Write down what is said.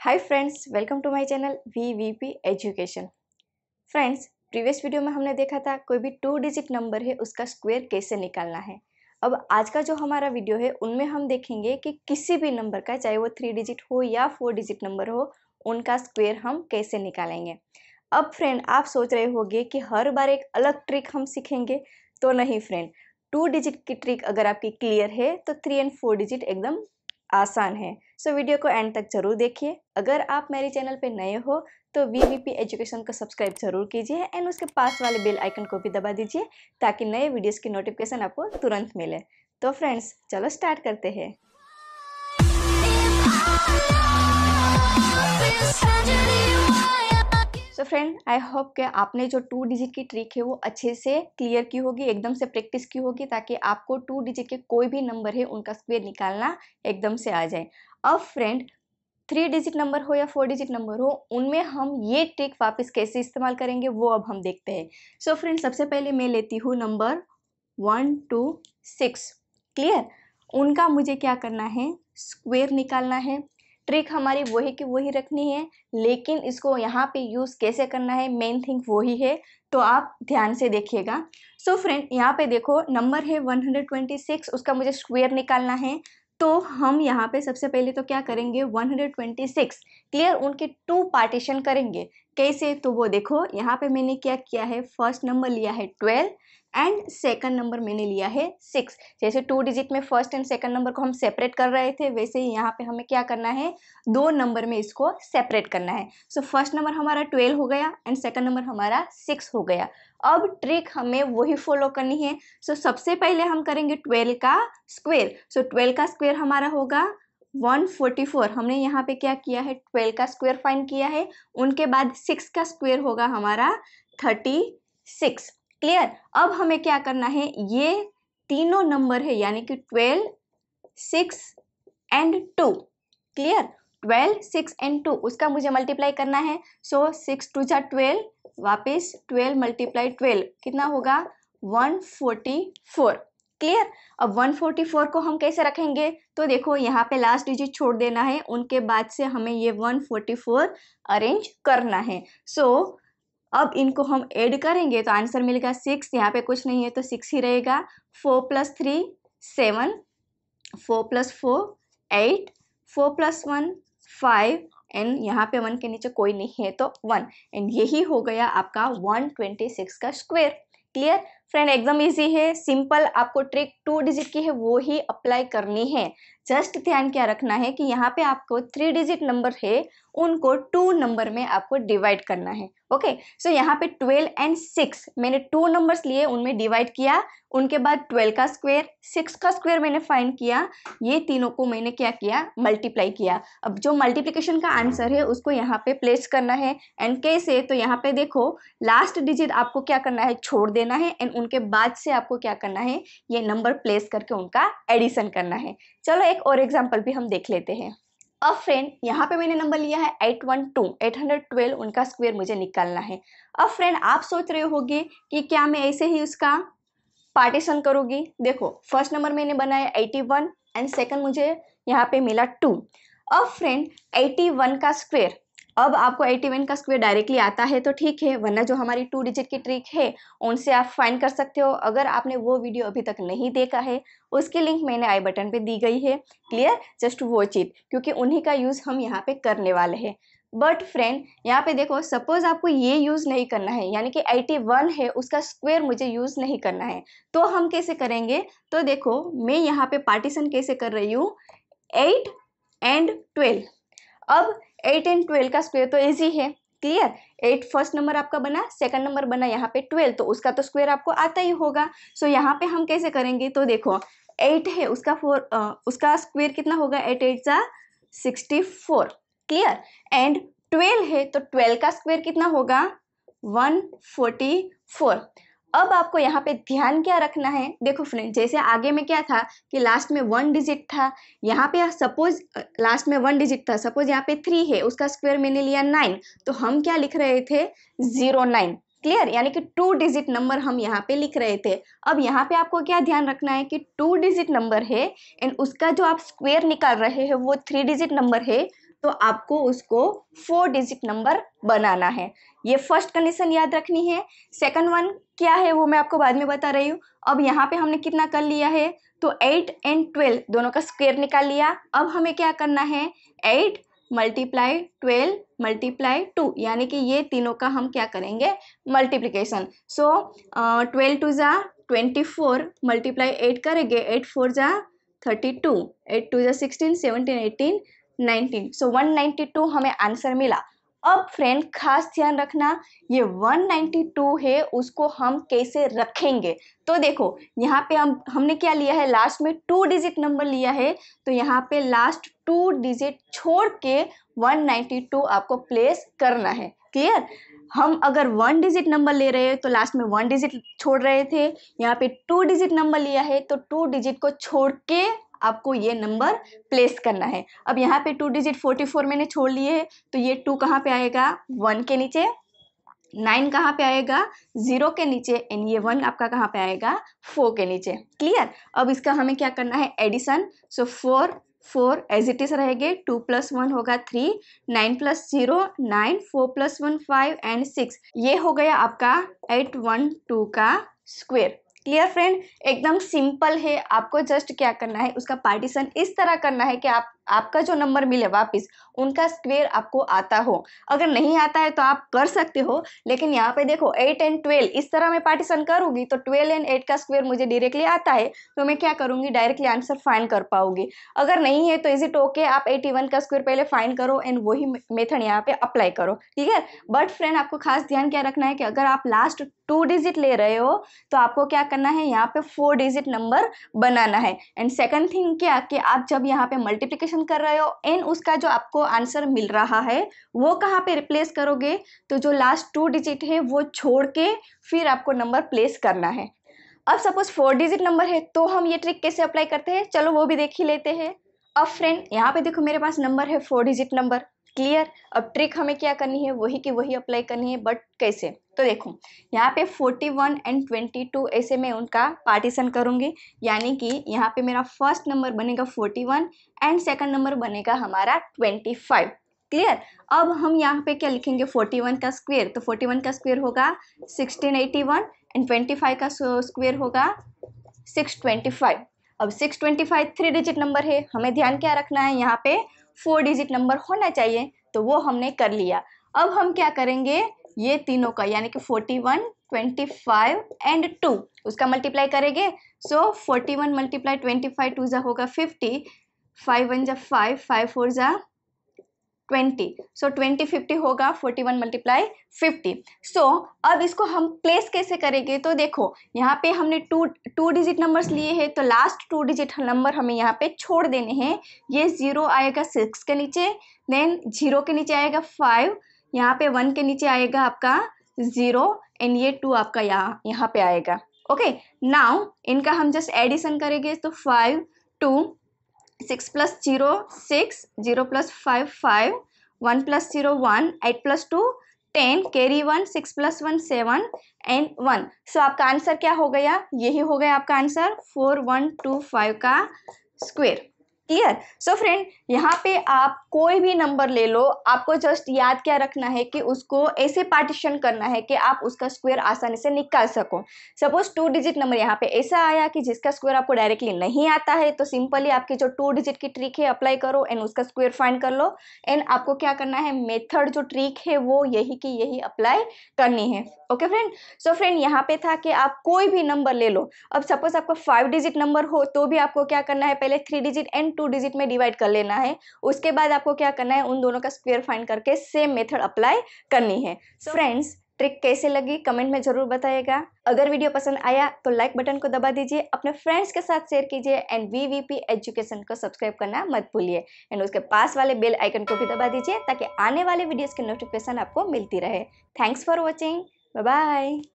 Hi friends welcome to my channel V V P education friends previous video में हमने देखा था कोई भी टू डिजिट नंबर है उसका स्क्वायर कैसे निकालना है अब आज का जो हमारा वीडियो है उनमें हम देखेंगे कि किसी भी नंबर का चाहे वो थ्री डिजिट हो या फोर डिजिट नंबर हो उनका स्क्वायर हम कैसे निकालेंगे अब फ्रेंड आप सोच रहे होंगे कि हर बार एक अलग ट्रिक हम सीखेंगे तो नहीं फ्रेंड टू डिजिट की ट्रिक अगर आपकी क्लियर है तो थ्री एंड फोर डिजिट एकदम आसान है सो वीडियो को एंड तक जरूर देखिए अगर आप मेरे चैनल पर नए हो तो वी वी पी एजुकेशन को सब्सक्राइब जरूर कीजिए एंड उसके पास वाले बेल आइकन को भी दबा दीजिए ताकि नए वीडियोस की नोटिफिकेशन आपको तुरंत मिले तो फ्रेंड्स चलो स्टार्ट करते हैं सो फ्रेंड आई होप कि आपने जो टू डिजिट की ट्रिक है वो अच्छे से क्लियर की होगी एकदम से प्रैक्टिस की होगी ताकि आपको टू डिजिट के कोई भी नंबर है उनका स्क्वेयर निकालना एकदम से आ जाए अब फ्रेंड थ्री डिजिट नंबर हो या फोर डिजिट नंबर हो उनमें हम ये ट्रिक वापस कैसे इस्तेमाल करेंगे वो अब हम देखते हैं सो फ्रेंड सबसे पहले मैं लेती हूँ number one two six clear उनका मुझे क्या करना है स्क्वेयर निकालना है ट्रिक हमारी वही की वही रखनी है लेकिन इसको यहाँ पे यूज़ कैसे करना है मेन थिंग वही है तो आप ध्यान से देखिएगा सो फ्रेंड यहाँ पे देखो नंबर है 126 उसका मुझे स्क्वेयर निकालना है तो हम यहाँ पे सबसे पहले तो क्या करेंगे 126 क्लियर उनके टू पार्टीशन करेंगे कैसे तो वो देखो यहाँ पे मैंने क्या किया है फर्स्ट नंबर लिया है ट्वेल्व एंड सेकंड नंबर मैंने लिया है सिक्स जैसे टू डिजिट में फर्स्ट एंड सेकंड नंबर को हम सेपरेट कर रहे थे वैसे ही यहाँ पे हमें क्या करना है दो नंबर में इसको सेपरेट करना है सो फर्स्ट नंबर हमारा ट्वेल्व हो गया एंड सेकंड नंबर हमारा सिक्स हो गया अब ट्रिक हमें वही फॉलो करनी है सो so, सबसे पहले हम करेंगे ट्वेल्व का स्क्वेयर सो so, ट्वेल्व का स्क्वेयर हमारा होगा 144 हमने यहाँ पे क्या किया है 12 का स्क्वायर फाइंड किया है उनके बाद 6 का स्क्वायर होगा हमारा 36 क्लियर अब हमें क्या करना है ये तीनों नंबर है यानी कि 12 6 एंड 2 क्लियर 12 6 एंड 2 उसका मुझे मल्टीप्लाई करना है सो सिक्स टू जा ट्वेल्व वापिस ट्वेल्व मल्टीप्लाई ट्वेल्व कितना होगा 144 क्लियर अब 144 को हम कैसे रखेंगे तो देखो यहाँ पे लास्ट डिजिट छोड़ देना है उनके बाद से हमें ये 144 अरेंज करना है सो so, अब इनको हम ऐड करेंगे तो आंसर मिलेगा सिक्स यहाँ पे कुछ नहीं है तो सिक्स ही रहेगा four plus three seven four plus four eight four plus one five and यहाँ पे वन के नीचे कोई नहीं है तो वन एंड यही हो गया आपका वन ट्वेंटी सिक्स का स्क्वायर क्लियर फ्रेंड एकदम इजी है सिंपल आपको ट्रिक टू डिजिट की है वो ही अप्लाई करनी है जस्ट ध्यान क्या रखना है कि यहाँ पे आपको थ्री डिजिट नंबर है उनको टू नंबर में आपको डिवाइड करना है ओके सो so यहाँ पे ट्वेल्व एंड सिक्स मैंने टू नंबर्स लिए उनमें डिवाइड किया उनके बाद ट्वेल्व का स्क्वायर सिक्स का स्क्वायर मैंने फाइंड किया ये तीनों को मैंने क्या किया मल्टीप्लाई किया अब जो मल्टीप्लीकेशन का आंसर है उसको यहाँ पे प्लेस करना है एंड कैसे तो यहाँ पे देखो लास्ट डिजिट आपको क्या करना है छोड़ देना है एंड उनके बाद से आपको क्या करना है ये नंबर प्लेस करके उनका एडिशन करना है चलो एक एक और एग्जाम्पल भी हम देख लेते हैं अ फ्रेंड यहाँ पे मैंने नंबर लिया है eight one two eight hundred twelve उनका स्क्वायर मुझे निकालना है अ फ्रेंड आप सोच रहे होगे कि क्या मैं ऐसे ही उसका पार्टीशन करूँगी देखो फर्स्ट नंबर मैंने बनाया एटी वन एंड सेकेंड मुझे यहाँ पे मिला two uh friend eighty one का स्क्वेयर अब आपको 81 का स्क्वेयर डायरेक्टली आता है तो ठीक है वरना जो हमारी टू डिजिट की ट्रिक है उनसे आप फाइंड कर सकते हो अगर आपने वो वीडियो अभी तक नहीं देखा है उसकी लिंक मैंने आई बटन पे दी गई है क्लियर जस्ट वॉच इट क्योंकि उन्हीं का यूज़ हम यहाँ पे करने वाले हैं बट फ्रेंड यहाँ पे देखो सपोज आपको ये यूज़ नहीं करना है यानी कि 81 है उसका स्क्वायर मुझे यूज़ नहीं करना है तो हम कैसे करेंगे तो देखो मैं यहाँ पे पार्टीशन कैसे कर रही हूँ एट एंड ट्वेल्व अब एट एंड ट्वेल्व का स्क्वेयर तो ईजी है क्लियर एट फर्स्ट नंबर आपका बना सेकंड नंबर बना यहाँ पे ट्वेल्व तो उसका तो स्क्वेयर आपको आता ही होगा सो so, यहाँ पे हम कैसे करेंगे तो देखो एट है उसका फोर उसका स्क्वेयर कितना होगा एट एट सा sixty four clear and twelve है तो ट्वेल्व का स्क्वेयर कितना होगा वन फोर्टी फोर अब आपको यहाँ पे ध्यान क्या रखना है देखो फ्रेंड जैसे आगे में क्या था कि लास्ट में वन डिजिट था यहाँ पे सपोज लास्ट में वन डिजिट था सपोज यहाँ पे थ्री है उसका स्क्वायर मैंने लिया नाइन तो हम क्या लिख रहे थे जीरो नाइन क्लियर यानी कि टू डिजिट नंबर हम यहाँ पे लिख रहे थे अब यहाँ पे आपको क्या ध्यान रखना है कि टू डिजिट नंबर है एंड उसका जो आप स्क्वेयर निकाल रहे हैं वो थ्री डिजिट नंबर है तो आपको उसको फोर डिजिट नंबर बनाना है ये फर्स्ट कंडीशन याद रखनी है सेकंड वन क्या है वो मैं आपको बाद में बता रही हूँ अब यहाँ पे हमने कितना कर लिया है तो एट एंड ट्वेल्व दोनों का स्क्वेयर निकाल लिया अब हमें क्या करना है eight multiply twelve multiply two यानी कि ये तीनों का हम क्या करेंगे मल्टीप्लीकेशन सो ट्वेल्व टू ज़ा ट्वेंटी फोर मल्टीप्लाई एट करेंगे एट फोर ज़ा थर्टी टू एट टू ज़ा sixteen seventeen eighteen nineteen so one ninety two हमें आंसर मिला अब फ्रेंड खास ध्यान रखना ये 192 है उसको हम कैसे रखेंगे तो देखो यहाँ पे हम हमने क्या लिया है लास्ट में टू डिजिट नंबर लिया है तो यहाँ पे लास्ट टू डिजिट छोड़ के 192 आपको प्लेस करना है क्लियर हम अगर वन डिजिट नंबर ले रहे हैं तो लास्ट में वन डिजिट छोड़ रहे थे यहाँ पे टू डिजिट नंबर लिया है तो टू डिजिट को छोड़ के आपको ये नंबर प्लेस करना है अब यहाँ पे टू डिजिट फोर्टी फोर मैंने छोड़ लिए है तो ये टू कहाँ पे आएगा वन के नीचे नाइन कहाँ पे आएगा जीरो के नीचे एंड ये वन आपका कहाँ पे आएगा फोर के नीचे क्लियर अब इसका हमें क्या करना है addition so four four as it is रहेगा टू प्लस वन होगा three nine plus zero nine four plus one five and six ये हो गया आपका एट वन टू का स्क्वेयर क्लियर फ्रेंड एकदम सिंपल है आपको जस्ट क्या करना है उसका पार्टीशन इस तरह करना है कि आप आपका जो नंबर मिले वापस उनका स्क्वेयर आपको आता हो अगर नहीं आता है तो आप कर सकते हो लेकिन यहाँ पे देखो एट एंड ट्वेल्व इस तरह मैं पार्टीशन करूँगी तो ट्वेल्व एंड एट का स्क्वेयर मुझे डायरेक्टली आता है तो मैं क्या करूँगी डायरेक्टली आंसर फाइन कर पाऊंगी अगर नहीं है तो इज इट ओके आप एटी वन का स्क्वेयर पहले फाइन करो एंड वही मेथड यहाँ पे अप्लाई करो ठीक है बट फ्रेंड आपको खास ध्यान क्या रखना है कि अगर आप लास्ट टू डिजिट ले रहे हो तो आपको क्या करना है यहाँ पे फोर डिजिट नंबर बनाना है एंड सेकंड थिंग क्या कि आप जब यहाँ पे मल्टीप्लीकेशन क्वेश्चन कर रहे हो एन उसका जो आपको आंसर मिल रहा है वो कहाँ पे रिप्लेस करोगे तो जो लास्ट टू डिजिट है वो छोड़ के फिर आपको नंबर प्लेस करना है अब सपोज फोर डिजिट नंबर है तो हम ये ट्रिक कैसे अप्लाई करते हैं चलो वो भी देख ही लेते हैं अब फ्रेंड यहाँ पे देखो मेरे पास नंबर है फोर डिजिट नंबर क्लियर अब ट्रिक हमें क्या करनी है वही की वही अप्लाई करनी है बट कैसे तो देखो यहाँ पे 41 एंड 22 ऐसे मैं उनका पार्टीशन करूँगी यानी कि यहाँ पे मेरा फर्स्ट नंबर बनेगा 41 एंड सेकंड नंबर बनेगा हमारा 25 क्लियर अब हम यहाँ पे क्या लिखेंगे 41 का स्क्वेयर तो 41 का स्क्वेयर होगा 1681 एंड 25 का स्क्वेयर होगा 625 अब 625 थ्री डिजिट नंबर है हमें ध्यान क्या रखना है यहाँ पे फोर डिजिट नंबर होना चाहिए तो वो हमने कर लिया अब हम क्या करेंगे ये तीनों का यानी कि forty one twenty five and two उसका मल्टीप्लाई करेंगे so forty one multiply twenty five two ज़ा होगा फिफ्टी फाइव वन ज़ा फाइव फाइव फोर ज़ा ट्वेंटी सो ट्वेंटी फिफ्टी होगा forty one multiply fifty so अब इसको हम प्लेस कैसे करेंगे तो देखो यहाँ पे हमने टू टू डिजिट नंबर्स लिए हैं तो लास्ट टू डिजिट नंबर हमें यहाँ पे छोड़ देने हैं ये ज़ीरो आएगा सिक्स के नीचे देन जीरो के नीचे आएगा फाइव यहाँ पे वन के नीचे आएगा आपका ज़ीरो एंड ये टू आपका यहाँ यहाँ पे आएगा ओके okay? नाउ इनका हम जस्ट एडिशन करेंगे तो five two six plus zero six zero plus five five one plus zero one eight plus two ten carry one six plus one seven and one so आपका answer क्या हो गया यही हो गया आपका answer four one two five का square clear so friend यहाँ पे आप कोई भी नंबर ले लो आपको जस्ट याद क्या रखना है कि उसको ऐसे पार्टीशन करना है कि आप उसका स्क्वायर आसानी से निकाल सको सपोज टू डिजिट नंबर यहाँ पे ऐसा आया कि जिसका स्क्वायर आपको डायरेक्टली नहीं आता है तो सिंपली आपकी जो टू डिजिट की ट्रिक है अप्लाई करो एंड उसका स्क्वायर फाइंड कर लो एंड आपको क्या करना है मेथड जो ट्रिक है वो यही की यही अप्लाई करनी है ओके फ्रेंड सो फ्रेंड यहाँ पे था कि आप कोई भी नंबर ले लो अब सपोज आपका फाइव डिजिट नंबर हो तो भी आपको क्या करना है पहले three digit and two digit में डिवाइड कर लेना है उसके बाद आपको क्या करना है उन दोनों का स्क्वेयर फाइंड करके सेम मेथड अप्लाई करनी है फ्रेंड्स so, ट्रिक कैसे लगी कमेंट में जरूर बताएगा अगर वीडियो पसंद आया तो लाइक बटन को दबा दीजिए अपने फ्रेंड्स के साथ शेयर कीजिए एंड वीवीपी एजुकेशन को सब्सक्राइब करना मत भूलिए एंड उसके पास वाले बेल आइकन को भी दबा दीजिए ताकि आने वाले वीडियोस के नोटिफिकेशन आपको मिलती रहे थैंक्स फॉर वॉचिंग बाय